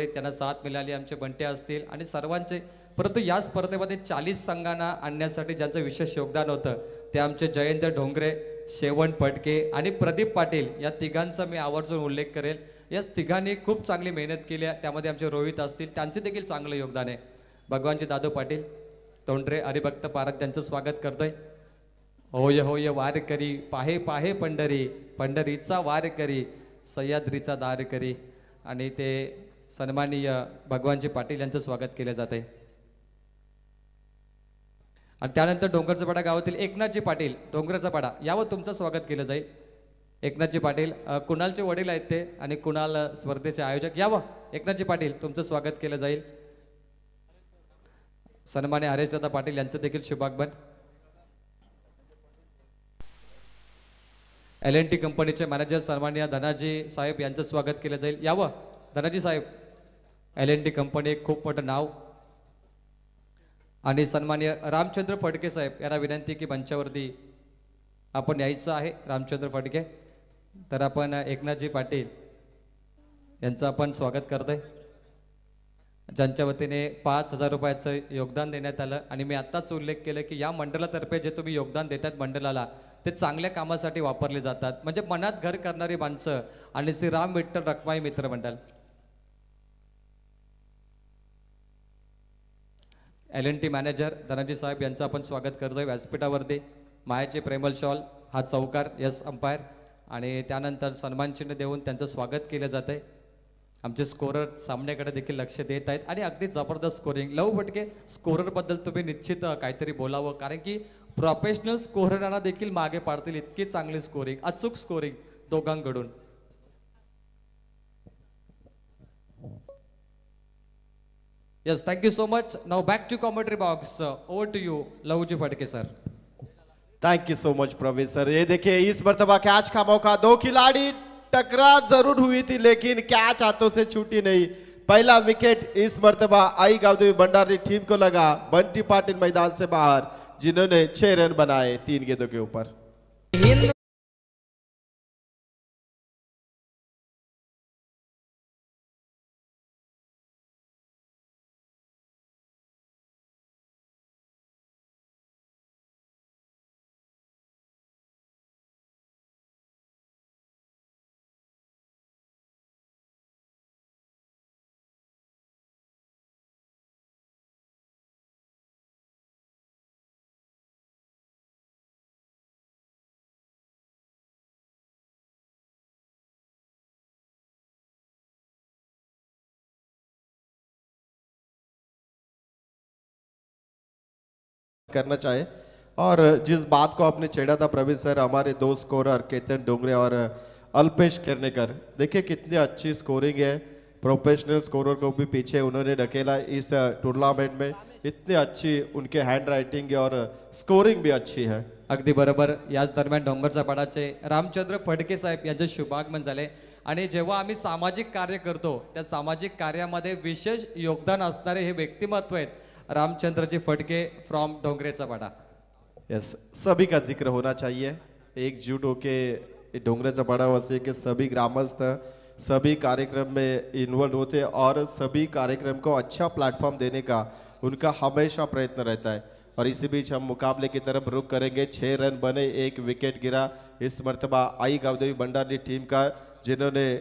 त्यांना साथ मिळाली आमचे बंटे असतील आणि सर्वांचे परंतु या स्पर्धेमध्ये चाळीस संघांना आणण्यासाठी ज्यांचं विशेष योगदान होतं ते आमचे जयेंद्र ढोंगरे शेवण पटके आणि प्रदीप पाटील या तिघांचा मी आवर्जून उल्लेख करेल या तिघांनी खूप चांगली मेहनत केली आहे त्यामध्ये आमचे रोहित असतील त्यांचे देखील चांगलं योगदान आहे भगवानचे दादू पाटील तोंडरे हरिभक्त पारद त्यांचं स्वागत करतोय होय होय वार करी पाहे पाहे पंढरी पंढरीचा वार करी सह्याद्रीचा दार करी आणि ते सन्माननीय भगवानजी पाटील यांचं स्वागत केलं जात आहे आणि त्यानंतर डोंगरचा पाडा गावातील एकनाथजी पाटील डोंगराचा पाडा यावर तुमचं स्वागत केलं जाईल एकनाथजी पाटील कुणालचे वडील आहेत ते आणि कुणाल स्पर्धेचे आयोजक यावं एकनाथजी पाटील तुमचं स्वागत केलं जाईल सन्मान्य हरेशदादा पाटील यांचं देखील शुभागमन एल एन टी कंपनीचे मॅनेजर सन्मान्य धनाजी साहेब यांचं स्वागत केलं जाईल यावं धनाजी साहेब एल एन डी कंपनी एक खूप मोठं नाव आणि सन्मान्य रामचंद्र फडके साहेब यांना विनंती की मंचावरती आपण यायचं आहे रामचंद्र फडके तर आपण एकनाथजी पाटील यांचं आपण स्वागत करतो आहे ज्यांच्या वतीने पाच हजार रुपयाचं योगदान देण्यात आलं आणि मी आत्ताच उल्लेख केलं की या मंडळातर्फे जे तुम्ही योगदान देतात मंडळाला ते चांगल्या कामासाठी वापरले जातात म्हणजे मनात घर करणारी माणसं आणि श्री राम विठ्ठल रखमाई मंडळ L N T manager Dhanaji साहेब यांचं आपण स्वागत करतो आहे व्यासपीठावरती मायाचे प्रेमल शॉल हा चौकार यस अंपायर आणि त्यानंतर सन्मानचिन्ह देऊन त्यांचं स्वागत केलं जात आहे आमचे स्कोरर सामन्याकडे देखील लक्ष देत आहेत आणि अगदी जबरदस्त स्कोरिंग लव भटके स्कोररबद्दल तुम्ही निश्चित काहीतरी बोलावं कारण की प्रोफेशनल स्कोररांना देखील मागे पाडतील इतकी चांगली स्कोरिंग अचूक स्कोरिंग दोघांकडून yes thank you so much now back to commentary box uh, over to you Lavji Phatke sir thank you so much Praveen sir ये देखिए इस मरतबा कैच का मौका दो खिलाड़ी टकरा जरूर हुई थी लेकिन कैच हाथों से छूटी नहीं पहला विकेट इस मरतबा आई गावदेवी भंडारी टीम को लगा बंटी पाटिल मैदान से बाहर जिन्होंने छह रन बनाए तीन गेंदों के ऊपर करना चाहे और जिस बात को आपने छेड़ा था प्रवीण सर हमारे दो स्कोरर केतन डोंगरे और अल्पेश केरनेकर देखिए कितनी अच्छी स्कोरिंग है प्रोफेशनल स्कोरर को भी पीछे उन्होंने ढकेला इस टूर्नामेंट में इतनी अच्छी उनके हैंड राइटिंग और स्कोरिंग भी अच्छी है अगदी बरोबर याच दरम्यान डोंगर चपाडाचे रामचंद्र फडके साहेब यांचे शुभागमन झाले आणि जेव्हा आम्ही सामाजिक कार्य करतो त्या सामाजिक कार्यामध्ये विशेष योगदान असणारे हे व्यक्तिमत्व आहेत रामचंद्र जी फटके फ्रॉम डोंगरेचा पाडा यस सभी का जिक्र होना चाहिए एकजुट होके डोंगरेचा पाडा वासी के सभी ग्रामस्थ सभी कार्यक्रम में इन्वॉल्व होते और सभी कार्यक्रम को अच्छा प्लेटफॉर्म देने का उनका हमेशा प्रयत्न रहता है और इसी बीच हम मुकाबले की तरफ रुक करेंगे छः रन बने एक विकेट गिरा इस मरतबा आई गावदेवी भंडारी टीम का जिन्होंने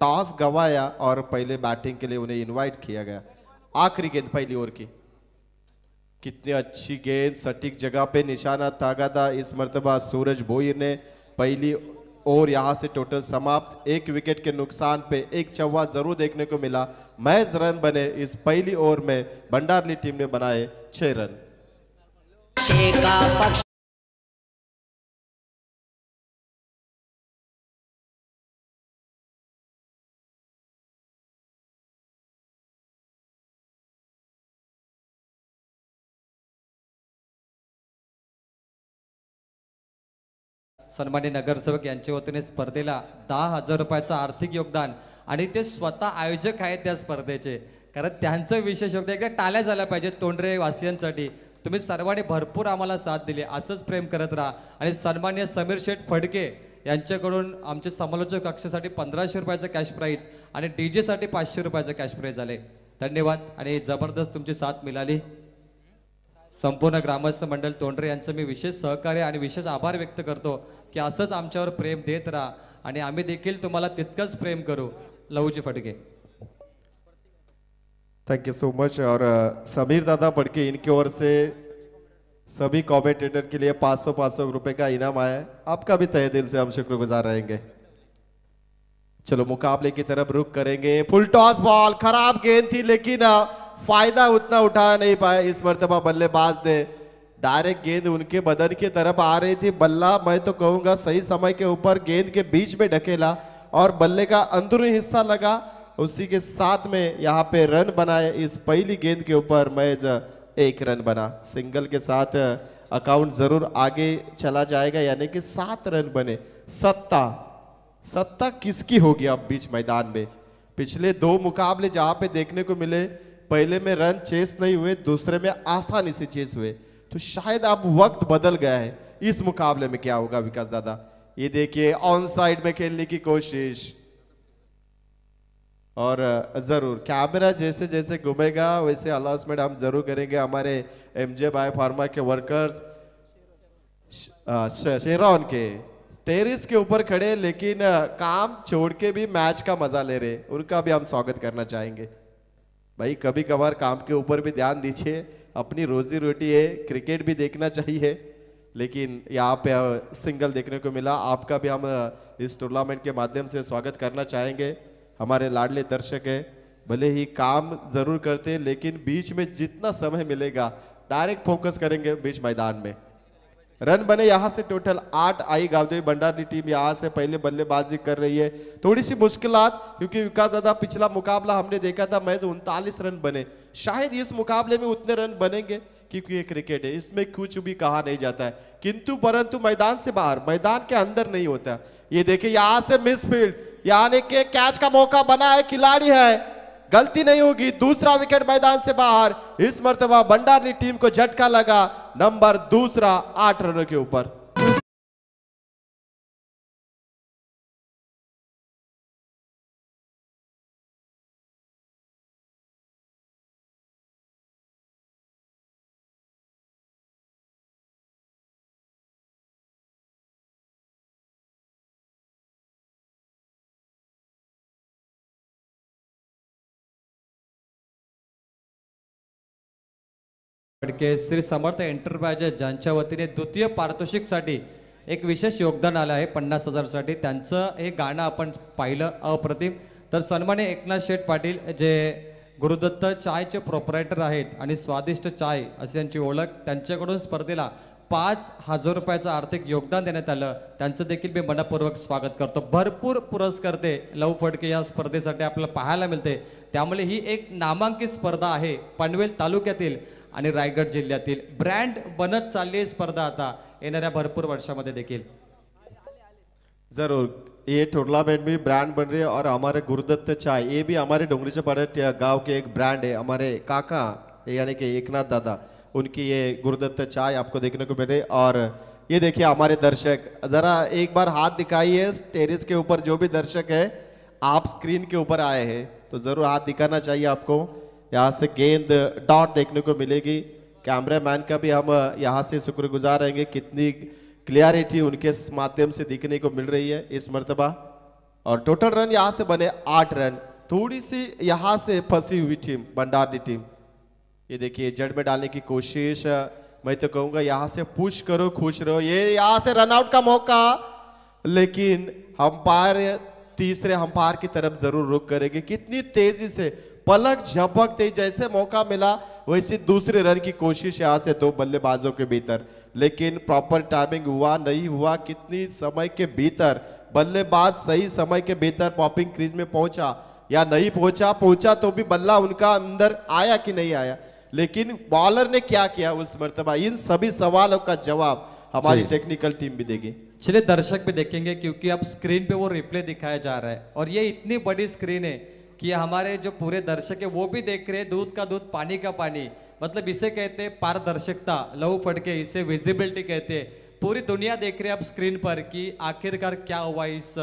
टॉस गंवाया और पहले बैटिंग के लिए उन्हें इनवाइट किया गया आखिरी गेंद पहली ओवर की कितनी अच्छी गेंद सटीक जगह पे निशाना तागा था इस मरतबा सूरज भोईर ने पहली और यहाँ से टोटल समाप्त एक विकेट के नुकसान पे एक चौवा जरूर देखने को मिला महज रन बने इस पहली ओवर में भंडारली टीम ने बनाए छह रन सन्मान्य नगरसेवक यांच्या वतीने स्पर्धेला दहा हजार रुपयाचं आर्थिक योगदान आणि ते स्वतः आयोजक आहेत त्या स्पर्धेचे कारण त्यांचं विशेष योगदान एकदा टाळ्या झाल्या पाहिजेत तोंडरे वासियांसाठी तुम्ही सर्वांनी भरपूर आम्हाला साथ दिली असंच प्रेम करत राहा आणि सन्मान्य समीर शेठ फडके यांच्याकडून आमच्या समालोचक कक्षासाठी पंधराशे रुपयाचं कॅश प्राईज आणि डी जेसाठी पाचशे रुपयाचं कॅश प्राईज आले धन्यवाद आणि जबरदस्त तुमची साथ मिळाली संपूर्ण ग्रामस्थ मंडळ तोंडरे यांचं मी विशेष सहकार्य आणि विशेष आभार व्यक्त करतो की असंच आमच्यावर प्रेम देत राहा आणि आम्ही देखील तुम्हाला तितकंच प्रेम करू लहूजी फटके थँक्यू सो मच और समीर दादा फडके इनके ओर से सभी कॉमेंटेटर के लिए 500 500 रुपये का इनाम आहे आपका भी तहे दिल से हम शुक्रगुजार रहेंगे चलो मुकाबले की तरफ रुख करेंगे फुल टॉस बॉल खराब गेंद थी लेकिन फायदा उतना उठा नहीं पाए इस मरतबा बल्लेबाज ने डायरेक्ट गेंद उनके बदन की तरफ आ रही थी बल्ला मैं तो कहूंगा सही समय के ऊपर गेंद के बीच में ढकेला और बल्ले का अंदरूनी हिस्सा लगा उसी के साथ में यहाँ पे रन बनाए इस पहली गेंद के ऊपर मैच एक रन बना सिंगल के साथ अकाउंट जरूर आगे चला जाएगा यानी कि सात रन बने सत्ता सत्ता किसकी होगी अब बीच मैदान में पिछले दो मुकाबले जहाँ पे देखने को मिले पहले में रन चेस नहीं हुए दूसरे में आसानी से चेस हुए तो शायद अब वक्त बदल गया है इस मुकाबले में क्या होगा विकास दादा ये देखिए ऑन साइड में खेलने की कोशिश और जरूर कैमरा जैसे जैसे घूमेगा वैसे अलाउंसमेंट हम जरूर करेंगे हमारे एमजे बाय फार्मा के वर्कर्स शेरॉन के टेरिस के ऊपर खड़े लेकिन काम छोड़ के भी मैच का मजा ले रहे उनका भी हम स्वागत करना चाहेंगे भाई कभी कभार काम के ऊपर भी ध्यान दीजिए अपनी रोजी रोटी है क्रिकेट भी देखना चाहिए लेकिन यहाँ पे सिंगल देखने को मिला आपका भी हम इस टूर्नामेंट के माध्यम से स्वागत करना चाहेंगे हमारे लाडले दर्शक है भले ही काम जरूर करते लेकिन बीच में जितना समय मिलेगा डायरेक्ट फोकस करेंगे बीच मैदान में रन बने यहाँ से टोटल आठ आई गावदेवी भंडारी टीम यहाँ से पहले बल्लेबाजी कर रही है थोड़ी सी मुश्किल क्योंकि विकास दादा पिछला मुकाबला हमने देखा था महज उनतालीस रन बने शायद इस मुकाबले में उतने रन बनेंगे क्योंकि ये क्रिकेट है इसमें कुछ भी कहा नहीं जाता है किंतु परंतु मैदान से बाहर मैदान के अंदर नहीं होता ये देखिए यहाँ से मिस फील्ड यानी के कैच का मौका बना है खिलाड़ी है गलती नहीं होगी दूसरा विकेट मैदान से बाहर इस मरतबा भंडारनी टीम को झटका लगा नंबर दूसरा आठ रनों के ऊपर खडके श्री समर्थ एंटरप्राइजेस ज्यांच्या वतीने द्वितीय पारितोषिकसाठी एक विशेष योगदान आलं आहे पन्नास हजारसाठी त्यांचं हे गाणं आपण पाहिलं अप्रतिम तर सन्माने एकनाथ शेठ पाटील जे गुरुदत्त चायचे प्रोपरायटर आहेत आणि स्वादिष्ट चाय अशी त्यांची ओळख त्यांच्याकडून स्पर्धेला पाच हजार रुपयाचं आर्थिक योगदान देण्यात आलं त्यांचं देखील मी मनपूर्वक स्वागत करतो भरपूर पुरस्कर्ते लव फडके या स्पर्धेसाठी आपल्याला पाहायला मिळते त्यामुळे ही एक नामांकित स्पर्धा आहे पनवेल तालुक्यातील रायगढ़ रायगड जिल्ह्यातील बनत चालली स्पर्धा आता येणाऱ्या भरपूर वर्षामध्ये देखील जरूर ये टूर्नामेंट भी ब्रांड बन रही है और हमारे गुरुदत्त चाय ये भी हमारे डोंगरी पाड़ा गांव के एक ब्रांड है हमारे काका यानी कि एकनाथ दादा उनकी ये गुरुदत्त चाय आपको देखने को मिले और ये देखिए हमारे दर्शक जरा एक बार हाथ दिखाइए टेरिस के ऊपर जो भी दर्शक है आप स्क्रीन के ऊपर आए हैं तो जरूर हाथ दिखाना चाहिए आपको यहाँ से गेंद डॉट देखने को मिलेगी कैमरा मैन का भी हम यहाँ से शुक्रगुजार रहेंगे कितनी क्लियरिटी उनके माध्यम से दिखने को मिल रही है इस मरतबा और टोटल रन यहाँ से बने आठ रन थोड़ी सी यहाँ से फंसी हुई टीम भंडारनी टीम ये देखिए जड़ में डालने की कोशिश मैं तो कहूंगा यहाँ से पुश करो खुश रहो ये यहाँ से रनआउट का मौका लेकिन हम पार तीसरे हम पार की तरफ जरूर रुक करेंगे कितनी तेजी से पलक झपकते जैसे मौका मिला वैसी दूसरे रन की कोशिश यहाँ से दो बल्लेबाजों के भीतर लेकिन प्रॉपर टाइमिंग हुआ नहीं हुआ कितनी समय के भीतर बल्लेबाज सही समय के भीतर पॉपिंग क्रीज में पहुंचा या नहीं पहुंचा पहुंचा तो भी बल्ला उनका अंदर आया कि नहीं आया लेकिन बॉलर ने क्या किया उस मरतबा इन सभी सवालों का जवाब हमारी टेक्निकल टीम भी देगी चलिए दर्शक भी देखेंगे क्योंकि अब स्क्रीन पे वो रिप्ले दिखाया जा रहा है और ये इतनी बड़ी स्क्रीन है कि हमारे जो पूरे दर्शक है वो भी देख रहे हैं दूध का दूध पानी का पानी मतलब इसे कहते हैं पारदर्शकता लहू फटके इसे विजिबिलिटी कहते हैं पूरी दुनिया देख रहे हैं आप स्क्रीन पर कि आखिरकार क्या हुआ इस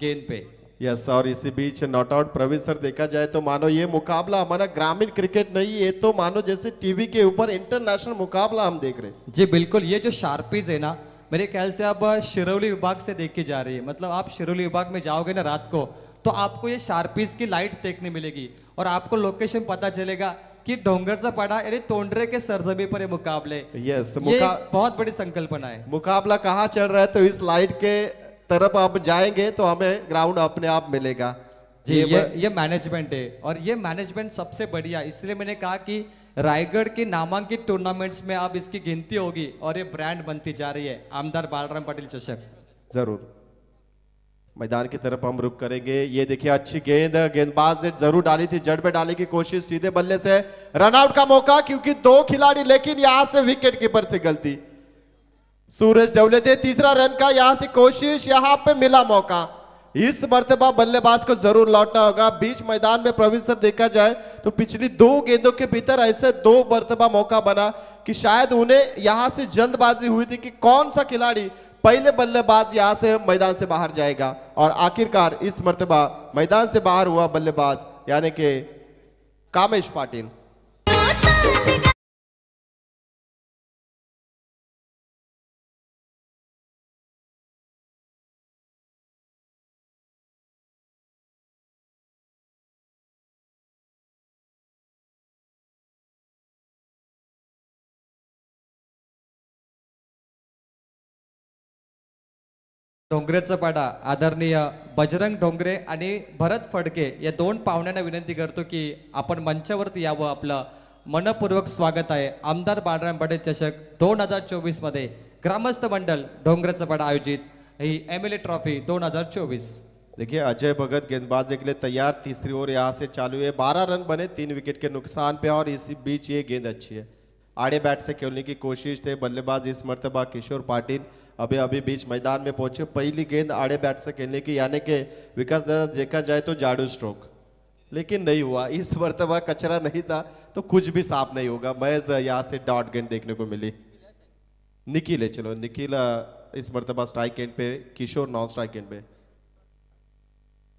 गेंद पे यस और इसी बीच नॉट आउट प्रवीण सर देखा जाए तो मानो ये मुकाबला हमारा ग्रामीण क्रिकेट नहीं है तो मानो जैसे टीवी के ऊपर इंटरनेशनल मुकाबला हम देख रहे हैं जी बिल्कुल ये जो शार्पीज है ना मेरे ख्याल से अब शिरौली विभाग से देखी जा रही है मतलब आप शिरौली विभाग में जाओगे ना रात को तो आपको ये शार्पीज की लाइट्स देखने मिलेगी और आपको लोकेशन पता चलेगा कि डोंगरचा पड़ा यानी तोंडरे के सरजमी पर ये मुकाबले yes, मुका... बहुत बड़ी संकल्पना है मुकाबला कहाँ चल रहा है तो इस लाइट के तरफ आप जाएंगे तो हमें ग्राउंड अपने आप मिलेगा जी ये ये, ये मैनेजमेंट है और ये मैनेजमेंट सबसे बढ़िया इसलिए मैंने कहा कि रायगढ़ के नामांकित टूर्नामेंट्स में आप इसकी गिनती होगी और ये ब्रांड बनती जा रही है आमदार बालराम पाटिल चषक जरूर मैदान की तरफ हम रुक करेंगे ये देखिए अच्छी गेंद गेंदबाज ने जरूर डाली थी जड़ पे डालने की कोशिश सीधे बल्ले से रनआउट का मौका क्योंकि दो खिलाड़ी लेकिन यहां से विकेट कीपर से गलती सूरज डवले थे तीसरा रन का यहां से कोशिश यहां पे मिला मौका इस मरतबा बल्लेबाज को जरूर लौटना होगा बीच मैदान में प्रवीण सर देखा जाए तो पिछली दो गेंदों के भीतर ऐसे दो मरतबा मौका बना कि शायद उन्हें यहां से जल्दबाजी हुई थी कि कौन सा खिलाड़ी पहले बल्लेबाज यहां से मैदान से बाहर जाएगा और आखिरकार इस मरतबा मैदान से बाहर हुआ बल्लेबाज यानी कि कामेश पाटिल डोंगरेचा पाडा आदरणीय बजरंग डोंगरे आणि भरत फडके या दोन पाहुण्यांना विनंती करतो की आपण मंचावरती यावं आपलं मनपूर्वक स्वागत आहे आमदार बाळराम पटेल चषक दोन हजार चोवीसमध्ये ग्रामस्थ मंडल डोंगरेचा पाडा आयोजित ही एम एल ए ट्रॉफी दोन हजार चोवीस देखिए अजय भगत गेंदबाज के लिए तैयार तीसरी ओर यहाँ से चालू है बारा रन बने तीन विकेट के नुकसान पे और इसी बीच ये गेंद अच्छी है आड़े बैट से खेलने की कोशिश थे बल्लेबाज इस मरतबा किशोर पाटील अभी अभी बीच मैदान में पहुंचे पहली गेंद आड़े बैट से खेलने की यानी कि विकास दादा देखा जाए तो जाडू स्ट्रोक लेकिन नहीं हुआ इस मरतबा कचरा नहीं था तो कुछ भी साफ नहीं होगा महज यहाँ से डॉट गेंद देखने को मिली निकिल है चलो निकिल इस मरतबा स्ट्राइक गेंद पे किशोर नॉन स्ट्राइक गेंद पे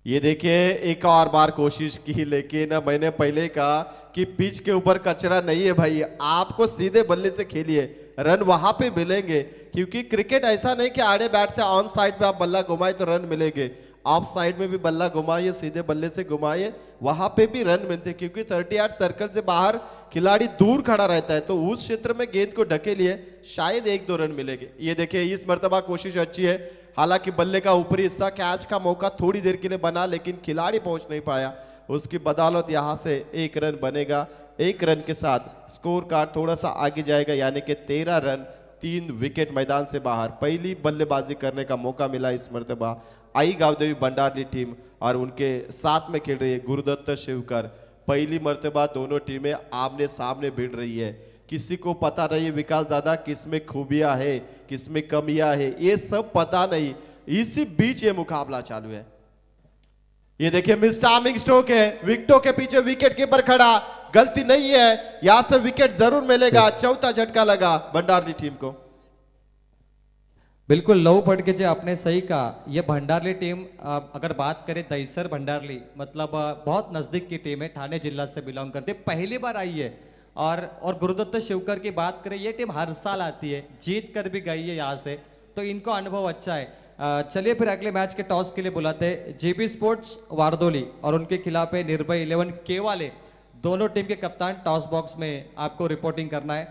ये देखिए एक और बार कोशिश की लेकिन मैंने पहले कहा कि पिच के ऊपर कचरा नहीं है भाई आपको सीधे बल्ले से खेलिए रन वहां पे मिलेंगे क्योंकि क्रिकेट ऐसा नहीं कि आड़े बैट से ऑन साइड पे आप बल्ला घुमाए तो रन मिलेंगे ऑफ साइड में भी बल्ला घुमाइए सीधे बल्ले से घुमाइए वहां पे भी रन मिलते क्योंकि थर्टी आठ सर्कल से बाहर खिलाड़ी दूर खड़ा रहता है तो उस क्षेत्र में गेंद को ढके लिए शायद एक दो रन मिलेंगे ये देखिए इस मरतबा कोशिश अच्छी है हालांकि बल्ले का ऊपरी हिस्सा कैच का मौका थोड़ी देर के लिए बना लेकिन खिलाड़ी पहुंच नहीं पाया उसकी बदौलत यहां से एक रन बनेगा एक रन के साथ स्कोर कार्ड थोड़ा सा आगे जाएगा यानी कि तेरह रन तीन विकेट मैदान से बाहर पहली बल्लेबाजी करने का मौका मिला इस मरतबा आई गावदेवी भंडारली टीम और उनके साथ में खेल रही है गुरुदत्त शिवकर पहली मरतबा दोनों टीमें आमने सामने भिड़ रही है किसी को पता नहीं विकास दादा किस में खूबियां है किस में कमियां है ये सब पता नहीं इसी बीच ये मुकाबला चालू है ये देखिए मिस्टर आर्मिंग स्ट्रोक है विकेटों के पीछे विकेट कीपर खड़ा गलती नहीं है यहां से विकेट जरूर मिलेगा चौथा झटका लगा भंडारली टीम को बिल्कुल लव पटके जी आपने सही कहा ये भंडारली टीम अगर बात करें दईसर भंडारली मतलब बहुत नजदीक की टीम है ठाणे जिला से बिलोंग करती पहली बार आई है और और गुरुदत्त शिवकर की बात करें ये टीम हर साल आती है जीत कर भी गई है यहाँ से तो इनको अनुभव अच्छा है चलिए फिर अगले मैच के टॉस के लिए बुलाते हैं जेबी स्पोर्ट्स वारदोली और उनके खिलाफ है निर्भय इलेवन के वाले दोनों टीम के कप्तान टॉस बॉक्स में आपको रिपोर्टिंग करना है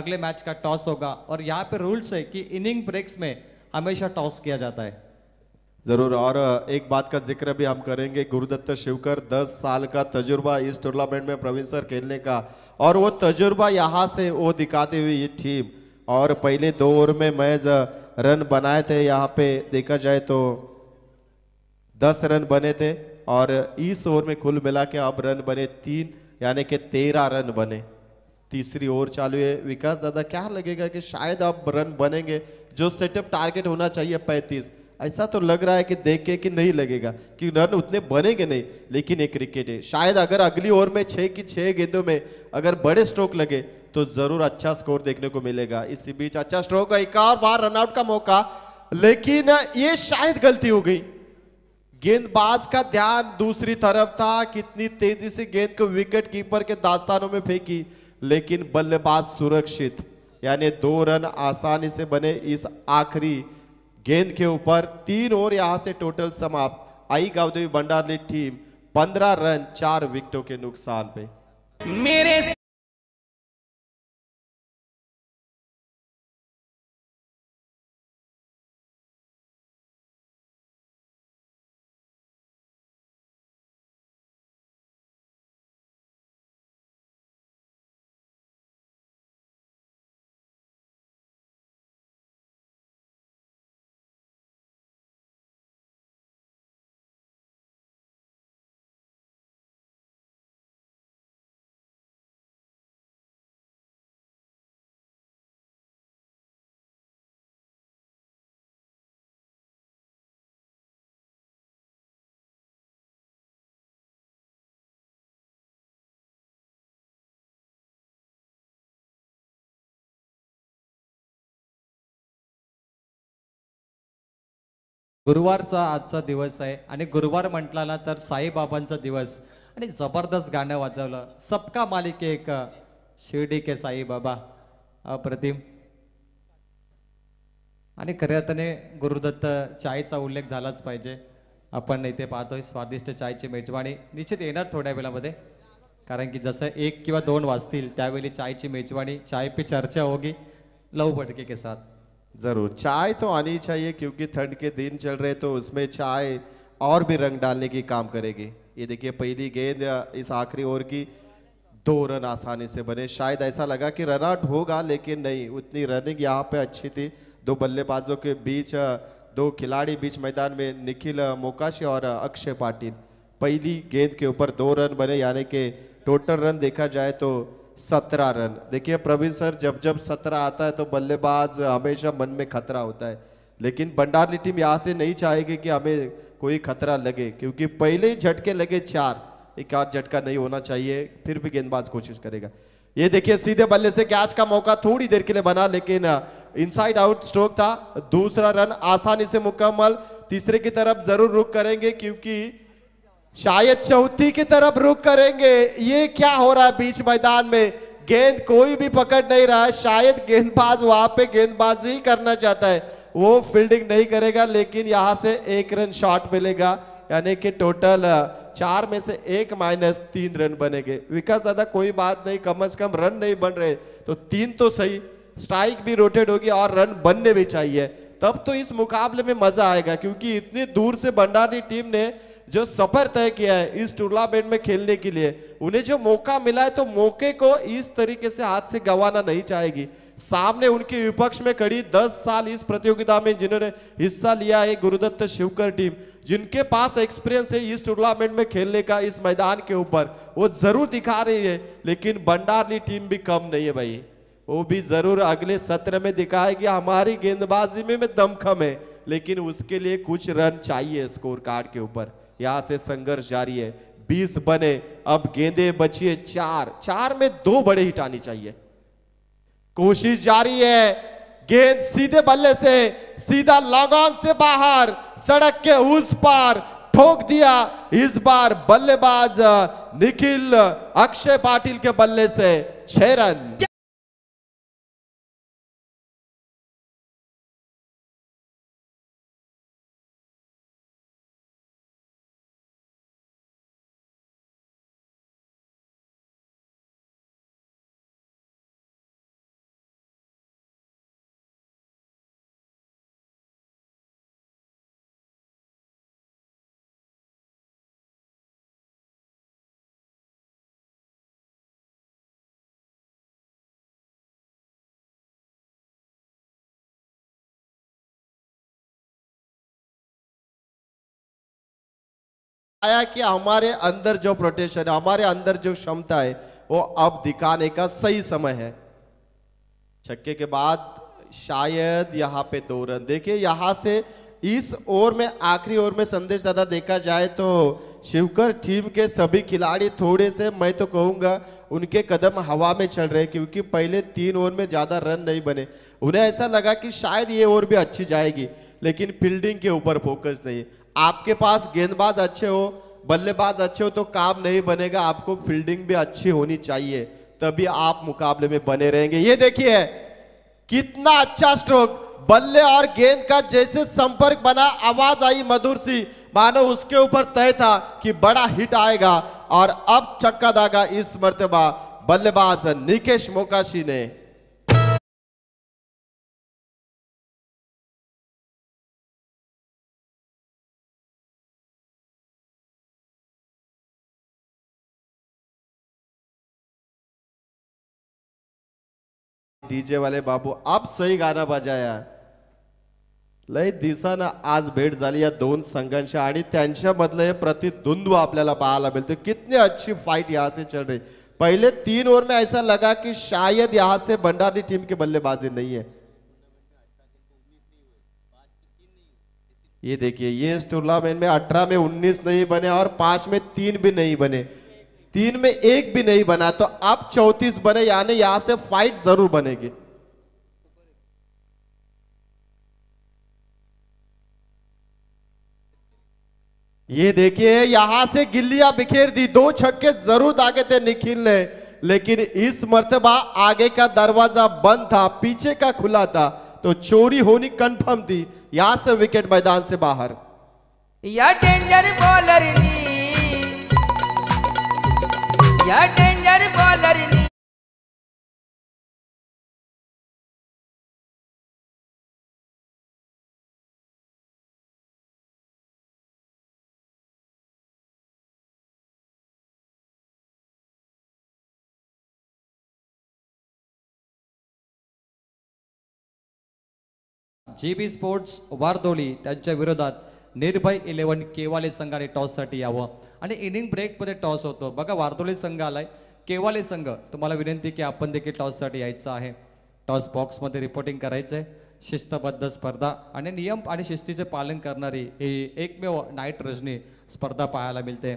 अगले मैच का टॉस होगा और यहाँ पे रूल्स है कि इनिंग ब्रेक्स में हमेशा टॉस किया जाता है ज़रूर और एक बात का जिक्र भी हम करेंगे गुरुदत्त शिवकर 10 साल का तजुर्बा इस टूर्नामेंट में प्रवीण सर खेलने का और वो तजुर्बा यहाँ से वो दिखाते हुए ये टीम और पहले दो ओवर में मैज रन बनाए थे यहाँ पे देखा जाए तो 10 रन बने थे और इस ओवर में कुल मिला के अब रन बने तीन यानी कि तेरह रन बने तीसरी ओवर चालू है विकास दादा क्या लगेगा कि शायद अब रन बनेंगे जो सेटअप टारगेट होना चाहिए पैंतीस ऐसा तो लग रहा है कि देख के कि नहीं लगेगा कि रन उतने बनेंगे नहीं लेकिन एक क्रिकेट है शायद अगर अगली ओवर में छः की छः गेंदों में अगर बड़े स्ट्रोक लगे तो ज़रूर अच्छा स्कोर देखने को मिलेगा इसी बीच अच्छा स्ट्रोक एक और बार रनआउट का मौका लेकिन ये शायद गलती हो गई गेंदबाज का ध्यान दूसरी तरफ था कितनी तेजी से गेंद को विकेट कीपर के दास्तानों में फेंकी लेकिन बल्लेबाज सुरक्षित यानी दो रन आसानी से बने इस आखिरी गेंद के ऊपर तीन ओवर यहां से टोटल समाप्त आई गावदेवी भंडारली टीम पंद्रह रन चार विकेटों के नुकसान पे मेरे गुरुवारचा आजचा दिवस आहे आणि गुरुवार म्हटला ना तर साईबाबांचा दिवस आणि जबरदस्त गाणं वाजवलं सबका मालिके एक शिर्डी के साईबाबा अप्रतिम आणि खऱ्या अर्थाने गुरुदत्त चायचा उल्लेख झालाच पाहिजे आपण इथे पाहतोय स्वादिष्ट चायची मेजवाणी निश्चित येणार थोड्या वेळामध्ये कारण की जसं एक किंवा दोन वाजतील त्यावेळी चायची मेजवाणी चाय पे चर्चा होगी लव भटके के साथ ज़रूर चाय तो आनी चाहिए क्योंकि ठंड के दिन चल रहे तो उसमें चाय और भी रंग डालने की काम करेगी ये देखिए पहली गेंद इस आखिरी ओवर की दो रन आसानी से बने शायद ऐसा लगा कि रन आउट होगा लेकिन नहीं उतनी रनिंग यहाँ पे अच्छी थी दो बल्लेबाजों के बीच दो खिलाड़ी बीच मैदान में निखिल मोकाशी और अक्षय पाटिल पहली गेंद के ऊपर दो रन बने यानी कि टोटल रन देखा जाए तो सत्रह रन देखिए प्रवीण सर जब जब सत्रह आता है तो बल्लेबाज हमेशा मन में खतरा होता है लेकिन भंडारली टीम यहाँ से नहीं चाहेगी कि हमें कोई खतरा लगे क्योंकि पहले ही झटके लगे चार एक आठ झटका नहीं होना चाहिए फिर भी गेंदबाज कोशिश करेगा ये देखिए सीधे बल्ले से कैच का मौका थोड़ी देर के लिए बना लेकिन इनसाइड आउट स्ट्रोक था दूसरा रन आसानी से मुकम्मल तीसरे की तरफ जरूर रुक करेंगे क्योंकि शायद चौथी की तरफ रुक करेंगे ये क्या हो रहा है बीच मैदान में गेंद कोई भी पकड़ नहीं रहा है शायद गेंदबाज वहां पे गेंदबाजी ही करना चाहता है वो फील्डिंग नहीं करेगा लेकिन यहां से एक रन शॉट मिलेगा यानी कि टोटल चार में से एक माइनस तीन रन बनेंगे विकास दादा कोई बात नहीं कम से कम रन नहीं बन रहे तो तीन तो सही स्ट्राइक भी रोटेट होगी और रन बनने भी चाहिए तब तो इस मुकाबले में मजा आएगा क्योंकि इतनी दूर से भंडारी टीम ने जो सफर तय किया है इस टूर्नामेंट में खेलने के लिए उन्हें जो मौका मिला है तो मौके को इस तरीके से हाथ से गंवाना नहीं चाहेगी सामने उनके विपक्ष में खड़ी 10 साल इस प्रतियोगिता में जिन्होंने हिस्सा लिया है गुरुदत्त शिवकर टीम जिनके पास एक्सपीरियंस है इस टूर्नामेंट में खेलने का इस मैदान के ऊपर वो जरूर दिखा रही है लेकिन भंडारली टीम भी कम नहीं है भाई वो भी जरूर अगले सत्र में दिखाएगी हमारी गेंदबाजी में, में दमखम है लेकिन उसके लिए कुछ रन चाहिए स्कोर कार्ड के ऊपर यहां से संघर्ष जारी है बीस बने अब गेंदे बचिए चार चार में दो बड़े हिट आनी चाहिए कोशिश जारी है गेंद सीधे बल्ले से सीधा लॉगॉन से बाहर सड़क के उस पार ठोक दिया इस बार बल्लेबाज निखिल अक्षय पाटिल के बल्ले से छह रन आया कि हमारे अंदर जो प्रोटेशन है हमारे अंदर जो क्षमता है वो अब दिखाने का सही समय है छक्के के बाद शायद यहाँ पे दो रन देखिए यहाँ से इस ओवर में आखिरी ओवर में संदेश दादा देखा जाए तो शिवकर टीम के सभी खिलाड़ी थोड़े से मैं तो कहूंगा उनके कदम हवा में चल रहे क्योंकि पहले तीन ओवर में ज़्यादा रन नहीं बने उन्हें ऐसा लगा कि शायद ये ओवर भी अच्छी जाएगी लेकिन फील्डिंग के ऊपर फोकस नहीं आपके पास गेंदबाज अच्छे हो बल्लेबाज अच्छे हो तो काम नहीं बनेगा आपको फील्डिंग भी अच्छी होनी चाहिए तभी आप मुकाबले में बने रहेंगे ये देखिए कितना अच्छा स्ट्रोक बल्ले और गेंद का जैसे संपर्क बना आवाज आई मधुर सी मानो उसके ऊपर तय था कि बड़ा हिट आएगा और अब चक्का दागा इस मरतबा बल्लेबाज निकेश मोकाशी ने डीजे वाले बाबू आप सही गाना बजाया लय ना आज भेट झाली या दोन संघांच्या आणि त्यांच्यामधलं हे प्रतिद्वंद्व आपल्याला पाहायला मिळतो कितनी अच्छी फाइट या से चल रही पहले तीन ओव्हर में ऐसा लगा कि शायद यहाँ से भंडारी टीम के बल्लेबाजी नहीं है ये देखिए ये इस टूर्नामेंट में अठारह में उन्नीस नहीं बने और पांच में तीन भी नहीं बने तीन में एक भी नहीं बना तो आप चौतीस बने यानी यहां से फाइट जरूर बनेगी ये देखिए यहां से गिल्लिया बिखेर दी दो छक्के जरूर दागे थे निखिल ने लेकिन इस मरतबा आगे का दरवाजा बंद था पीछे का खुला था तो चोरी होनी कंफर्म थी यहां से विकेट मैदान से बाहर या डेंजर बॉलर नहीं या डेंजर बॉलरनी बी स्पोर्ट्स वारदोली त्यांच्या विरोधात निर्भय इलेवन केवाले संघाने टॉससाठी यावं आणि इनिंग ब्रेकमध्ये टॉस होतो बघा वार्दोली संघ आलाय केवाले संघ तुम्हाला विनंती की आपण देखील टॉससाठी यायचं आहे टॉस बॉक्समध्ये रिपोर्टिंग करायचं आहे शिस्तबद्ध स्पर्धा आणि नियम आणि शिस्तीचे पालन करणारी ही एकमेव नाईट रजनी स्पर्धा पाहायला मिळते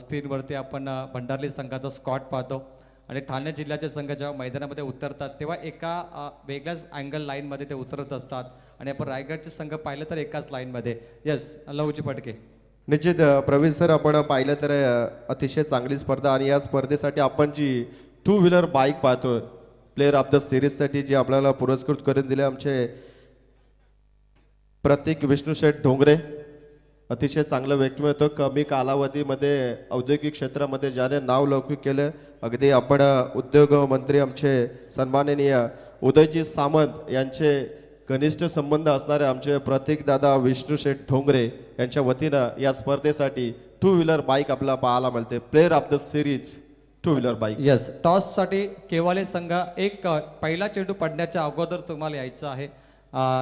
स्क्रीनवरती आपण भंडारली संघाचा स्कॉट पाहतो आणि ठाणे जिल्ह्याचे संघ जेव्हा मैदानामध्ये उतरतात तेव्हा एका वेगळ्याच अँगल लाईनमध्ये ते उतरत असतात आणि आपण रायगडचे संघ पाहिलं तर एकाच लाईनमध्ये येस लवजी पटके निश्चित प्रवीण सर आपण पाहिलं तर अतिशय चांगली स्पर्धा आणि या स्पर्धेसाठी आपण जी टू व्हीलर बाईक पाहतो प्लेअर ऑफ द सिरीजसाठी जे आपल्याला पुरस्कृत करून दिले आमचे प्रतीक विष्णू शेठ ढोंगरे अतिशय चांगलं व्यक्तिमत्व कमी कालावधीमध्ये औद्योगिक क्षेत्रामध्ये ज्याने नाव लौकिक केलं अगदी आपण उद्योग मंत्री आमचे सन्माननीय उदयजी सामंत यांचे कनिष्ठ संबंध असणारे आमचे प्रतीकदादा विष्णू शेठ ठोंगरे यांच्या वतीनं या स्पर्धेसाठी टू व्हीलर बाईक आपल्याला पाहायला मिळते player of the series two wheeler bike yes टॉससाठी केवाले संघ एक पहिला चेंडू पडण्याच्या अगोदर तुम्हाला यायचं आहे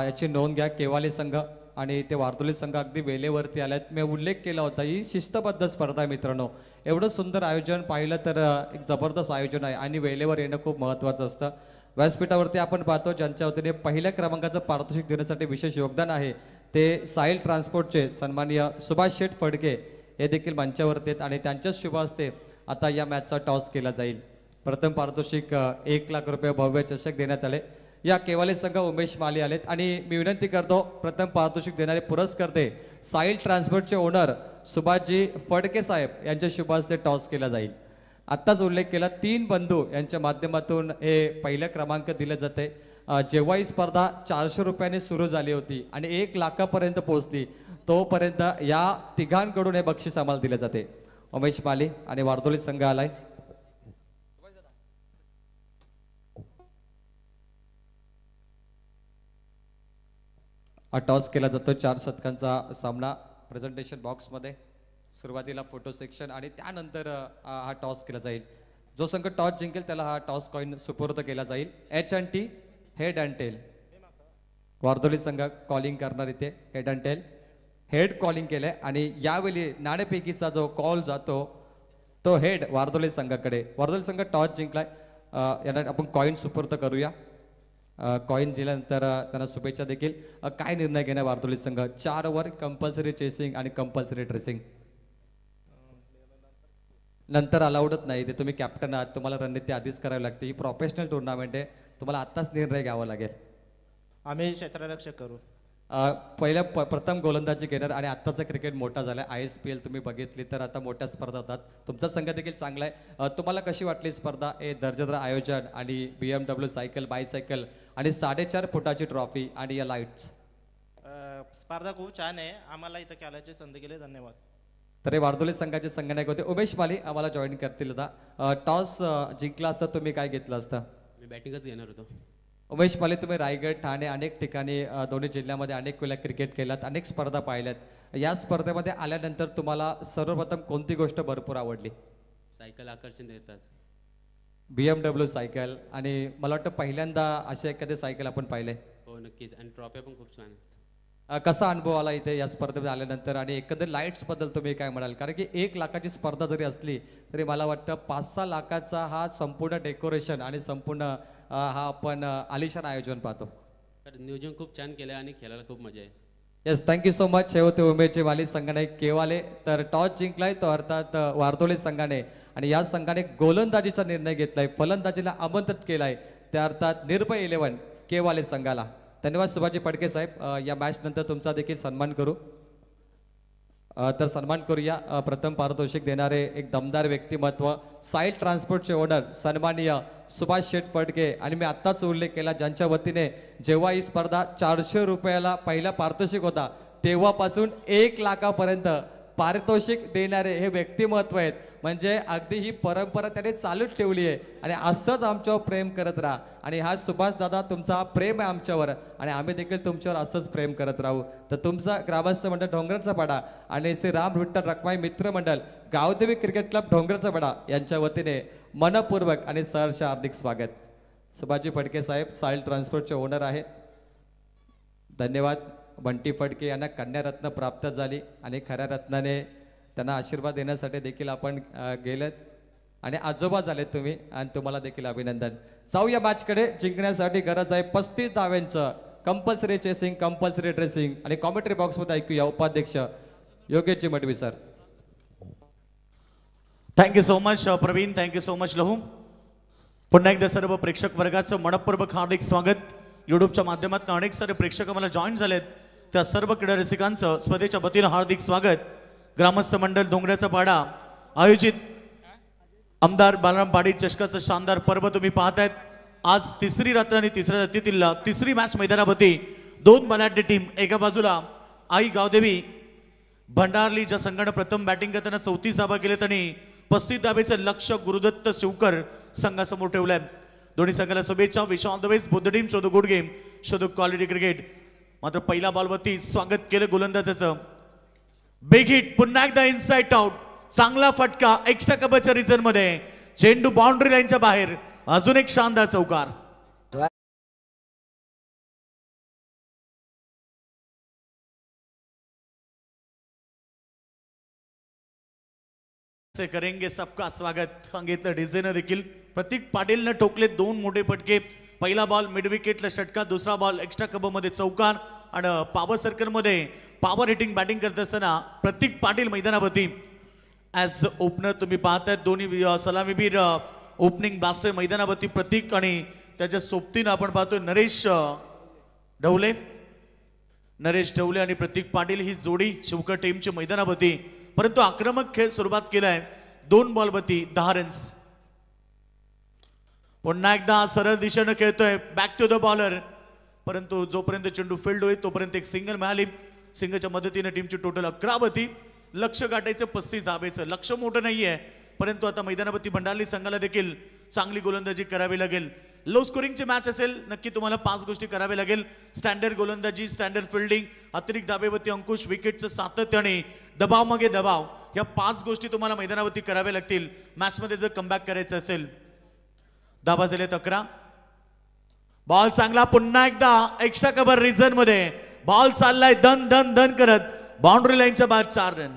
याची नोंद घ्या केवाले संघ आणि ते वार्दुली संघ अगदी वेलेवरती आल्यात मी उल्लेख केला होता ही शिस्तबद्ध स्पर्धा आहे मित्रांनो एवढं सुंदर आयोजन पाहिलं तर एक जबरदस्त आयोजन आहे आणि वेलेवर येणं खूप महत्त्वाचं असतं व्यासपीठावरती आपण पाहतो ज्यांच्या वतीने पहिल्या क्रमांकाचं पारितोषिक देण्यासाठी विशेष योगदान आहे ते साहिल ट्रान्सपोर्टचे सन्मानीय सुभाष शेठ फडके हे देखील मंचावरती आहेत आणि त्यांच्याच शुभ आता या मॅचचा टॉस केला जाईल प्रथम पारितोषिक एक लाख रुपये भव्य चषक देण्यात आले या केवाले संघ उमेश माली आलेत आणि मी विनंती करतो प्रथम पारितोषिक देणारे पुरस्कर्ते साईल ट्रान्सपोर्टचे ओनर सुभाषजी फडके साहेब यांच्या शुभास्ते टॉस केला जाईल आत्ताच उल्लेख केला तीन बंधू यांच्या माध्यमातून हे पहिलं क्रमांक दिले जाते जेव्हा ही स्पर्धा चारशे रुपयाने सुरू झाली होती आणि एक लाखापर्यंत पोहोचली तोपर्यंत या तिघांकडून हे बक्षीस आम्हाला दिले जाते उमेश माली आणि वार्दोली संघ आलाय हा टॉस केला जातो चार शतकांचा सामना प्रेझेंटेशन बॉक्समध्ये सुरुवातीला फोटो सेक्शन आणि त्यानंतर हा टॉस केला जाईल जो संघ टॉस जिंकेल त्याला हा टॉस कॉईन सुपूर्द केला जाईल H and T head and tail Wardoli संघ कॉलिंग करणार इथे head and tail head calling केले आणि यावेळी नाणेपैकीचा जो कॉल जातो तो हेड वारदोली संघाकडे वारदोली संघ टॉस जिंकलाय यांना आपण कॉईन सुपूर्द करूया कॉईन दिल्यानंतर त्यांना शुभेच्छा देखील काय निर्णय घेणार वार्तोली संघ चार ओव्हर कंपल्सरी चेसिंग आणि कंपल्सरी ड्रेसिंग नंतर अलाउडच नाही ते तुम्ही कॅप्टन आहात तुम्हाला रणनीती आधीच करावी लागते ही प्रोफेशनल टुर्नामेंट आहे तुम्हाला आत्ताच निर्णय घ्यावा लागेल आम्ही क्षेत्ररक्षक करू पहिल्या प प्रथम गोलंदाजी घेणार आणि आत्ताचा क्रिकेट मोठा झाला आहे आय एस पी एल तुम्ही बघितली तर आता मोठ्या स्पर्धा होतात तुमचा संघ देखील चांगला आहे तुम्हाला कशी वाटली स्पर्धा हे दर्जेदार आयोजन आणि B M W cycle bicycle आणि साडेचार फुटाची ट्रॉफी आणि या लाईट्स स्पर्धा खूप छान आहे आम्हाला इथं खेळायची संधी केली धन्यवाद तर हे वार्दोली संघाचे संघनायक होते उमेश माली आम्हाला जॉईन करतील आता टॉस जिंकला असता तुम्ही काय घेतलं असता मी बॅटिंगच घेणार होतो उमेश पाले तुम्ही रायगड ठाणे अनेक ठिकाणी दोन्ही जिल्ह्यामध्ये अनेक वेळा क्रिकेट केलात अनेक स्पर्धा पाहिल्यात या स्पर्धेमध्ये आल्यानंतर तुम्हाला सर्वप्रथम कोणती गोष्ट भरपूर आवडली सायकल आकर्षण येतात बी एम डब्ल्यू सायकल आणि मला वाटतं पहिल्यांदा असे एखादे सायकल आपण पाहिले हो नक्कीच आणि ट्रॉफ्या पण खूप छान आहेत कसा अनुभव आला इथे या स्पर्धेमध्ये आल्यानंतर आणि लाईट्स लाईट्सबद्दल तुम्ही काय म्हणाल कारण की एक लाखाची स्पर्धा जरी असली तरी मला वाटतं पाच सहा लाखाचा हा संपूर्ण डेकोरेशन आणि संपूर्ण हा आपण आलिशान आयोजन पाहतो नियोजन खूप छान केलं आणि खेळायला खूप मजा आहे येस थँक्यू सो मच शेवट उमेदचे वाली संघाने केवाले तर टॉस जिंकलाय तो अर्थात वारदोले संघाने आणि या संघाने गोलंदाजीचा निर्णय घेतलाय फलंदाजीला आमंत्रित केलाय त्या अर्थात निर्भय इलेव्हन केवाले संघाला धन्यवाद सुभाजी फडके साहेब या मॅचनंतर तुमचा देखील सन्मान करू तर सन्मान करूया प्रथम पारितोषिक देणारे एक दमदार व्यक्तिमत्व साईल ट्रान्सपोर्टचे ओनर सन्मानिय सुभाष शेठ फडके आणि मी आत्ताच उल्लेख केला ज्यांच्या वतीने जेव्हा ही स्पर्धा चारशे रुपयाला पहिला पारितोषिक होता तेव्हापासून एक लाखापर्यंत पारितोषिक देणारे हे व्यक्तिमत्व आहेत म्हणजे अगदी ही परंपरा त्याने चालूच ठेवली आहे आणि असंच आमच्यावर प्रेम करत राहा आणि हा सुभाष दादा तुमचा प्रेम आहे आमच्यावर आणि आम्ही देखील तुमच्यावर असंच प्रेम करत राहू तर तुमचा ग्रामस्थ मंडळ ढोंगरचा पाडा आणि श्री राम विठ्ठल रखमाई मित्रमंडळ गावदेवी क्रिकेट क्लब ढोंगरचा पाडा यांच्या वतीने मनपूर्वक आणि सहर्ष हार्दिक स्वागत सुभाजी फडके साहेब साहिल ट्रान्सपोर्टचे ओनर आहेत धन्यवाद बंटी फडके यांना कन्यारत्न प्राप्त झाली आणि खऱ्या रत्नाने त्यांना आशीर्वाद देण्यासाठी देखील आपण गेलेत आणि आजोबा झालेत तुम्ही आणि तुम्हाला देखील अभिनंदन जाऊया मॅचकडे जिंकण्यासाठी गरज आहे पस्तीस धाव्यांचं कंपल्सरी चेसिंग कंपल्सरी ड्रेसिंग आणि कॉमेंट्री बॉक्समध्ये ऐकूया उपाध्यक्ष Yogesh Chimtavi sir thank you so much Praveen thank you so much Lahu पुन्हा एकदा सर्व प्रेक्षक वर्गाचं मनपूर्वक हार्दिक स्वागत युट्यूबच्या माध्यमातून अनेक सारे प्रेक्षक मला जॉईन झालेत त्या सर्व क्रीडा रसिकांचं स्पर्धेच्या वतीनं हार्दिक स्वागत ग्रामस्थ मंडळ डोंगऱ्याचा पाडा आयोजित आमदार बालराम पाडी चषकाचं शानदार पर्व तुम्ही पाहतायत आज तिसरी रात्र आणि तिसऱ्या रात्रीतील तिसरी मॅच मैदानावरती दोन बलाढ्य टीम एका बाजूला आई गावदेवी भंडारली ज्या संघानं प्रथम बॅटिंग करताना चौतीस धाबा केले त्यांनी पस्तीस धाबेचं लक्ष गुरुदत्त शिवकर संघासमोर ठेवलंय दोन्ही संघाला शुभेच्छा विश ऑन द वेस्ट बुद्ध टीम गुड गेम शोध क्वालिटी क्रिकेट मात्र पहिला बॉलवरती स्वागत केलं गोलंदाजाचं बिग हिट पुन्हा एकदा इनसाइट आउट चांगला फटका एक्स्ट्रा कबरच्या रिझन मध्ये चेंडू बाउंड्री लाईनच्या बाहेर अजून एक शानदार चौकार से करेंगे सबका स्वागत सांगितलं डिझेनं देखील प्रतीक पाटीलनं टोकले दोन मोठे फटके पहिला बॉल मिड विकेटला षटकार दुसरा बॉल एक्स्ट्रा कबमध्ये चौकार आणि पावर सर्कलमध्ये पॉवर हिटिंग बॅटिंग करत असताना प्रतीक पाटील मैदानावरती ॲज ओपनर तुम्ही पाहताय दोन्ही सलामीवीर ओपनिंग बास्टर मैदानावरती प्रतीक आणि त्याच्या सोबतीनं आपण पाहतोय नरेश ढवले नरेश ढवले आणि प्रतीक पाटील ही जोडी शिवकर टीमची मैदानावरती परंतु आक्रमक खेळ सुरुवात केलाय दोन बॉलवरती दहा रन्स पुन्हा एकदा सरळ दिशेनं खेळतोय बॅक टू द बॉलर परंतु जोपर्यंत चेंडू फिल्ड होईल तोपर्यंत एक सिंगल मिळाली सिंगलच्या मदतीने टीमची टोटल अकरा होती लक्ष गाठायचं पस्तीस धाबायचं लक्ष मोठं नाहीये परंतु आता मैदानावरती भंडारली संघाला देखील चांगली गोलंदाजी करावी लागेल लो स्कोरिंगची मॅच असेल नक्की तुम्हाला पाच गोष्टी कराव्या लागेल स्टँडर्ड गोलंदाजी स्टँडर्ड फिल्डिंग अतिरिक्त दाबेवरती अंकुश विकेटचं सातत्याने दबाव मागे दबाव या पाच गोष्टी तुम्हाला मैदानावरती कराव्या लागतील मॅचमध्ये जर कमबॅक करायचं असेल दहा वाजले अकरा बॉल चांगला पुन्हा एकदा एक्स्ट्रा कबर रिझन मध्ये बॉल चाललाय धन धन धन करत बाउंड्री लाईनच्या बाहेर चार रन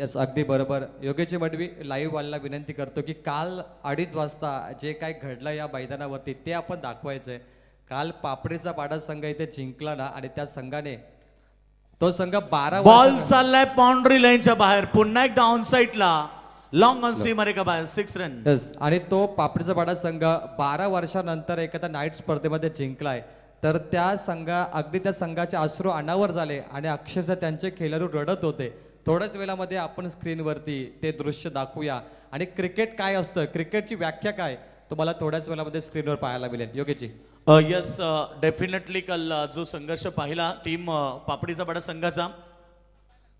यस अगदी बरोबर योगेची मडवी वाला विनंती करतो की काल अडीच वाजता जे काय घडलं या मैदानावरती ते आपण दाखवायचं आहे काल पापडीचा बाडा संघ इथे जिंकला ना आणि त्या संघाने तो संघ बारा बॉल चाललाय बाउंड्री लाईनच्या बाहेर पुन्हा एकदा ऑन साईडला लॉंग ऑन सी आहे बाहेर सिक्स रन यस आणि तो पापडीचा बाडा संघ बारा वर्षानंतर एखादा नाईट स्पर्धेमध्ये जिंकलाय तर त्या संघा अगदी त्या संघाचे आश्रू अनावर झाले आणि अक्षरशः त्यांचे खेळाडू रडत होते थोड्याच वेळामध्ये आपण स्क्रीनवरती ते दृश्य दाखवूया आणि क्रिकेट काय असतं क्रिकेटची व्याख्या काय तुम्हाला थोड्याच वेळामध्ये स्क्रीनवर पाहायला मिळेल योगेची यस डेफिनेटली काल जो संघर्ष पाहिला टीम पापडीचा बडा संघाचा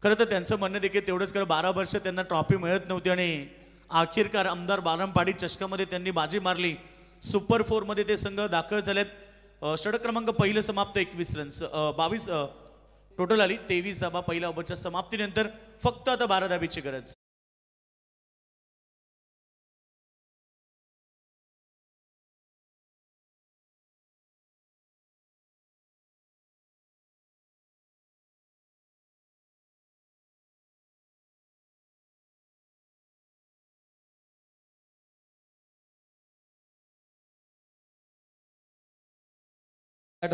खरं तर त्यांचं म्हणणं देखील तेवढंच कर बारा वर्ष त्यांना ट्रॉफी मिळत नव्हती आणि अखेरकार आमदार बारमपाडी चषकामध्ये त्यांनी बाजी मारली सुपर फोरमध्ये ते संघ दाखल झालेत षडक क्रमांक पहिलं समाप्त एकवीस रन्स बावीस टोटल आली तेवीस धाबा पहिल्या ओव्हरच्या समाप्तीनंतर फक्त आता बारा धाबीची गरज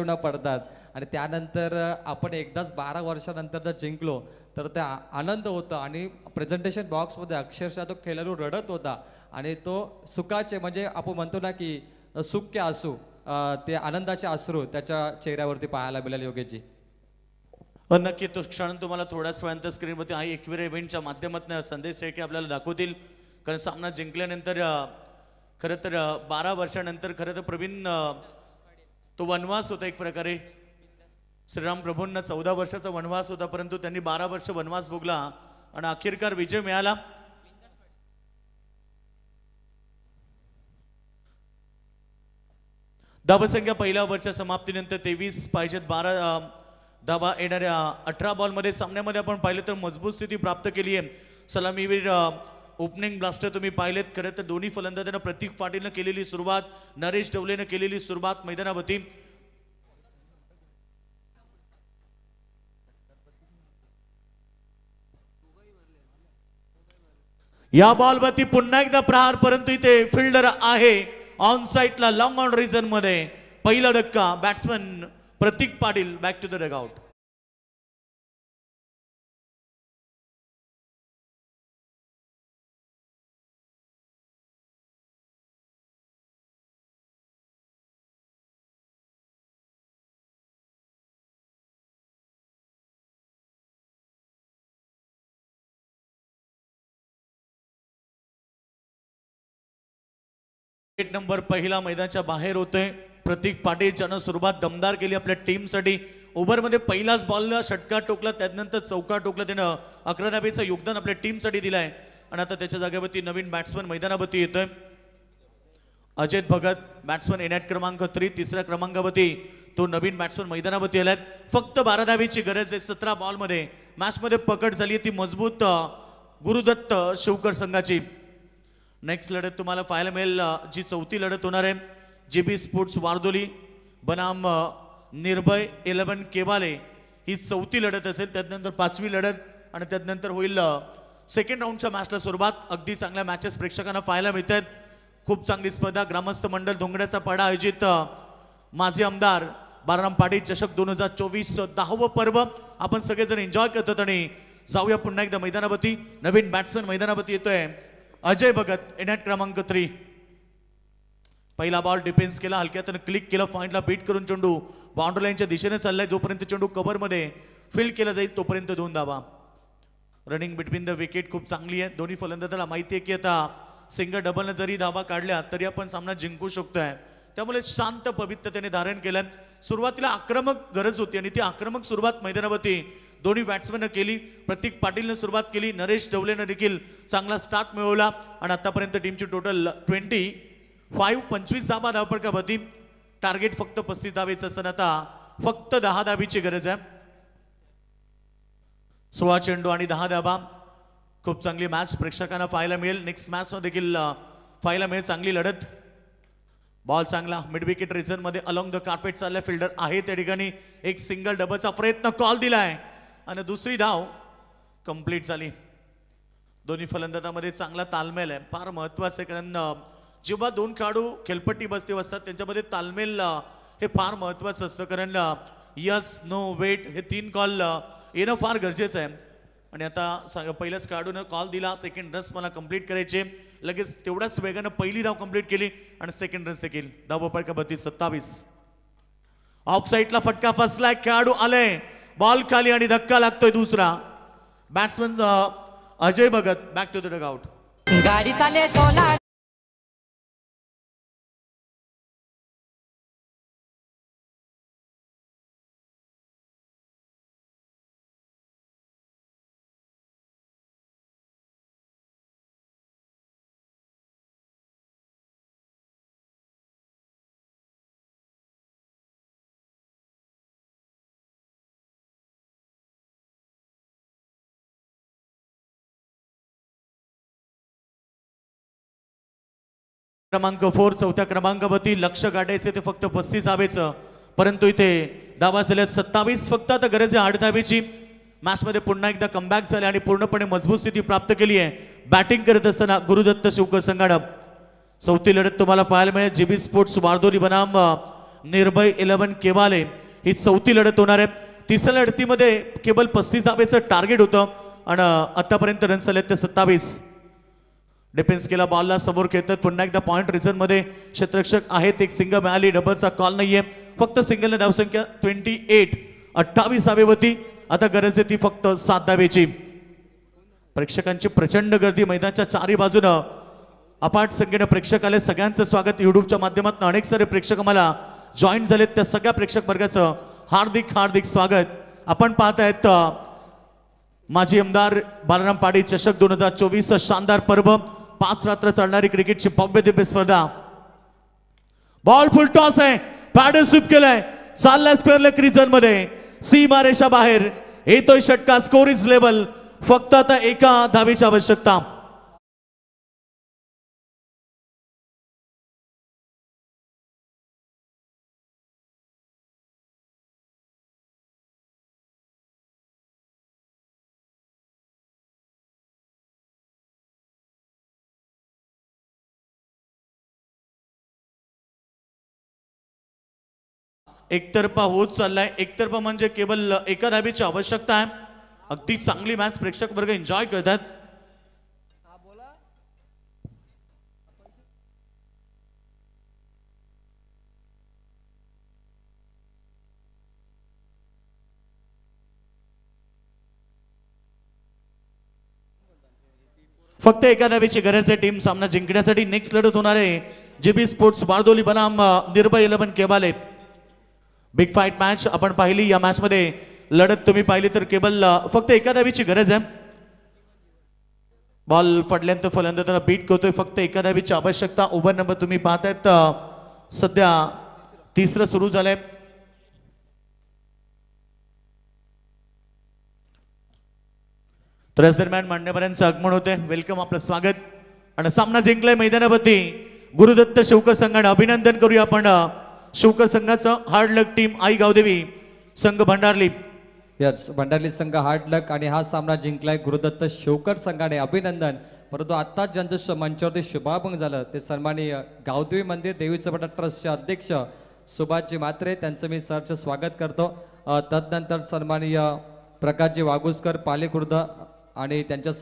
पडतात आणि त्यानंतर आपण एकदाच बारा वर्षानंतर जर जिंकलो तर ते आनंद होता आणि प्रेझेंटेशन बॉक्समध्ये अक्षरशः तो खेळाडू रडत होता आणि तो सुखाचे म्हणजे आपण म्हणतो ना की सुख्य असू ते आनंदाचे असू त्याच्या चेहऱ्यावरती पाहायला मिळाले योगेशजी नक्की तो क्षण तुम्हाला थोड्याच वेळानंतर स्क्रीनवरती हा एकवीर इव्हेंटच्या माध्यमातून संदेश की आपल्याला दाखवतील कारण सामना जिंकल्यानंतर खरं तर बारा वर्षानंतर खरं तर प्रवीण तो वनवास होता एक प्रकारे श्रीराम प्रभूंना चौदा वर्षाचा वनवास होता परंतु त्यांनी बारा वर्ष वनवास भोगला आणि अखेरकार विजय मिळाला संख्या पहिल्या ओव्हरच्या समाप्तीनंतर तेवीस पाहिजेत बारा धाबा येणाऱ्या अठरा बॉलमध्ये सामन्यामध्ये आपण पाहिलं तर मजबूत स्थिती प्राप्त केली आहे सलामीवीर ओपनिंग ब्लास्टर तुम्ही पाहिलेत खरं तर दोन्ही फलंदाजानं प्रतीक पाटीलनं केलेली सुरुवात नरेश डवलेनं केलेली सुरुवात मैदानावरती या बॉलवरती पुन्हा एकदा प्रहार परंतु इथे फिल्डर आहे ऑन साईटला लॉंग ऑन रिझन मध्ये पहिला डक्का batsman Prateek Patil back to the dugout wicket number पहिला मैदानाच्या बाहेर होतोय प्रतीक पाटील ज्यानं सुरुवात दमदार केली आपल्या टीमसाठी मध्ये पहिलाच बॉलला षटका टोकला त्यानंतर चौका टोकला त्यानं अकरा दाबीचं योगदान आपल्या टीमसाठी दिलंय आहे आणि आता त्याच्या जागेवरती नवीन बॅट्समन मैदानावरती येतोय अजित भगत बॅट्समन येण्यात क्रमांक थ्री तिसऱ्या क्रमांकावरती तो नवीन बॅट्समन मैदानावरती आलाय फक्त बारा धाबीची गरज आहे सतरा बॉलमध्ये मध्ये पकड झाली ती मजबूत गुरुदत्त शिवकर संघाची नेक्स्ट लढत तुम्हाला पाहायला मिळेल जी चौथी लढत होणार आहे जे बी स्पोर्ट्स वारदोली बनाम निर्भय इलेवन केबाले ही चौथी लढत असेल त्यानंतर पाचवी लढत आणि त्यानंतर होईल सेकंड राऊंडच्या मॅचला सुरुवात अगदी चांगल्या मॅचेस प्रेक्षकांना पाहायला मिळत आहेत खूप चांगली स्पर्धा ग्रामस्थ मंडल धोंगड्याचा पाडा आयोजित माझे आमदार बाराम पाटील चषक दोन हजार चोवीस दहावं पर्व आपण सगळेजण एन्जॉय करतो आणि जाऊया पुन्हा एकदा मैदानावरती नवीन बॅट्समॅन मैदानावरती येतोय अजय भगत एनॅट क्रमांक थ्री पहिला बॉल डिफेन्स केला हलक्यात क्लिक केलं पॉईंटला बीट करून चेंडू बाउंड्री दिशेने चाललाय जोपर्यंत चेंडू कव्हरमध्ये फिल केला जाईल तोपर्यंत दोन धावा रनिंग बिटवीन द विकेट खूप चांगली आहे दोन्ही फलंदाजाला माहिती आहे की आता सिंगल डबलनं जरी धावा काढल्या तरी आपण सामना जिंकू शकतोय त्यामुळे शांत त्याने धारण केलं सुरुवातीला आक्रमक गरज होती आणि ती आक्रमक सुरुवात मैदानावरती दोन्ही बॅट्समॅन केली प्रतीक पाटीलनं सुरुवात केली नरेश डवलेनं देखील चांगला स्टार्ट मिळवला आणि आतापर्यंत टीमची टोटल ट्वेंटी फाईव्ह पंचवीस धाबा धावपडकावरती टार्गेट फक्त पस्तीस धावेचं असताना आता फक्त दहा दाबीची गरज आहे सोळा चेंडू आणि दहा दाबा खूप चांगली मॅच प्रेक्षकांना पाहायला मिळेल नेक्स्ट मॅच देखील पाहायला मिळेल चांगली लढत बॉल चांगला मिड विकेट मध्ये अलॉंग द कार्पेट चालल्या फिल्डर आहे त्या ठिकाणी एक सिंगल डबलचा प्रयत्न कॉल दिला आहे आणि दुसरी धाव कंप्लीट झाली दोन्ही फलंदाजामध्ये चांगला तालमेल आहे फार महत्वाचं आहे कारण जेव्हा दोन खेळाडू खेलपट्टी बसते बसतात त्यांच्यामध्ये तालमेल हे फार महत्त्वाचं असतं कारण यस नो वेट हे तीन कॉल येणं फार गरजेचं आहे आणि आता सांग पहिल्याच खेळाडूनं कॉल दिला सेकंड रन्स मला कंप्लीट करायचे लगेच तेवढ्याच वेगानं पहिली धाव कंप्लीट केली आणि सेकंड रन्स देखील धाव बत्तीस सत्तावीस ऑफ साईडला फटका फसलाय खेळाडू आले बॉल खाली आणि धक्का लागतोय दुसरा batsman Ajay Bhagat back to the dugout गाडी चालले क्रमांक फोर चौथ्या क्रमांकावरती लक्ष गाठायचं ते फक्त पस्तीस धावेचं परंतु इथे दावा झाल्यात सत्तावीस फक्त आता गरज आहे आठ धावेची मॅचमध्ये पुन्हा एकदा कमबॅक झाले आणि पूर्णपणे मजबूत स्थिती प्राप्त केली आहे बॅटिंग करत असताना गुरुदत्त शिवकर संगणप चौथी लढत तुम्हाला पाहायला मिळेल जीबी स्पोर्ट्स वारदोरी बनाम निर्भय इलेव्हन केवाले ही चौथी लढत होणार आहे तिसऱ्या लढतीमध्ये केवळ पस्तीस धावेचं टार्गेट होतं आणि आतापर्यंत रन्स आले ते सत्तावीस डिफेन्स केला बॉलला समोर खेळतात पुन्हा एकदा पॉईंट रिझन मध्ये क्षेत्रक्षक आहेत एक सिंगल मिळाली डबलचा कॉल नाहीये फक्त सिंगलने धावसंख्या ट्वेंटी एट अठ्ठावीस होती आता गरज आहे ती फक्त सात धावेची प्रेक्षकांची प्रचंड गर्दी मैदानाच्या चारही बाजूनं अपाट संख्येनं प्रेक्षक आले सगळ्यांचं स्वागत युट्यूबच्या माध्यमातून अनेक सारे प्रेक्षक आम्हाला जॉईन झालेत त्या सगळ्या प्रेक्षक वर्गाचं हार्दिक हार्दिक स्वागत आपण पाहत आहेत माजी आमदार बालाराम पाडी चषक दोन हजार चोवीस शानदार पर्व पाच रात्र चालणारी क्रिकेटची भव्य दिव्य स्पर्धा बॉल फुल टॉस आहे पॅडल स्वीप केलाय चाललाय स्क्वेअर लेग रिझन मध्ये सीमारेषा बाहेर येतोय षटका स्कोर इज लेवल फक्त आता एका धावीची आवश्यकता एकतर्फा होत चाललाय एकतर्फा म्हणजे केवळ एका धाबीची आवश्यकता आहे अगदी चांगली मॅच प्रेक्षक वर्ग एन्जॉय करतात फक्त एका धाबीची गरज आहे टीम सामना जिंकण्यासाठी नेक्स्ट लढत होणार आहे जेबी स्पोर्ट्स बारदोली बनाम Nirbhay eleven Kebale big fight match आपण पाहिली या मॅचमध्ये लढत तुम्ही पाहिली तर केवळ फक्त एका धावीची गरज आहे बॉल फडल्यानंतर त्याला बीट करतोय फक्त एका धावीची आवश्यकता ओव्हर नंबर तुम्ही पाहतायत सध्या तिसरं सुरू झालंय तर दरम्यान मांडण्यापर्यंत आगमन होते वेलकम आपलं स्वागत आणि सामना जिंकलाय मैदानावरती गुरुदत्त शौक संघाने अभिनंदन करूया आपण शोकर संघाचं hard luck team Aai Gavdevi संघ भंडारली यस भंडारली संघ हार्ड लक आणि हा सामना जिंकलाय गुरुदत्त शिवकर संघाने अभिनंदन परंतु आत्ताच ज्यांचं मंचावरती शुभाभंग झालं ते सन्मानीय गावदेवी मंदिर देवीचं चपटा ट्रस्टचे अध्यक्ष सुभाषजी मात्रे त्यांचं मी सरचं स्वागत करतो तदनंतर सन्मानीय प्रकाशजी वागुसकर पालेखुर्द आणि त्यांच्या